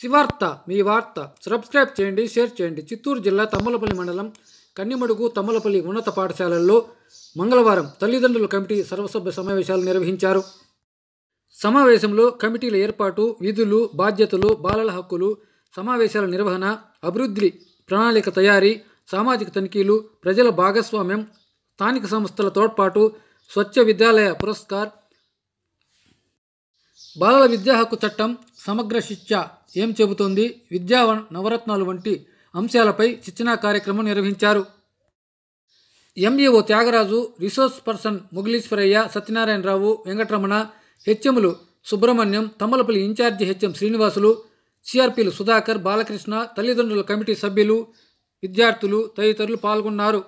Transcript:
శివార్త మీ వార్త సబ్స్క్రైబ్ చేయండి షేర్ చేయండి చిత్తూరు జిల్లా తమ్మలపల్లి మండలం కన్నిమడుగు తమ్మలపల్లి ఉన్నత పాఠశాలల్లో మంగళవారం తల్లిదండ్రుల కమిటీ సర్వసభ్య సమావేశాలు నిర్వహించారు సమావేశంలో కమిటీల ఏర్పాటు విధులు బాధ్యతలు బాలల హక్కులు సమావేశాల నిర్వహణ అభివృద్ధి ప్రణాళిక తయారీ సామాజిక తనిఖీలు ప్రజల భాగస్వామ్యం స్థానిక సంస్థల తోడ్పాటు స్వచ్ఛ విద్యాలయ పురస్కార్ బాలల విద్యా హక్కు చట్టం సమగ్ర శిక్ష ఏం చెబుతోంది విద్యా నవరత్నాలు వంటి అంశాలపై శిక్షణా కార్యక్రమం నిర్వహించారు MEO Tyagaraju resource person Mugileeswarayya Satyanarayana Rao Venkataramana హెచ్ఎంలు సుబ్రహ్మణ్యం తమ్మలపల్లి ఇన్ఛార్జి హెచ్ఎం శ్రీనివాసులు సిఆర్పీలు సుధాకర్ బాలకృష్ణ తల్లిదండ్రుల కమిటీ సభ్యులు విద్యార్థులు తదితరులు పాల్గొన్నారు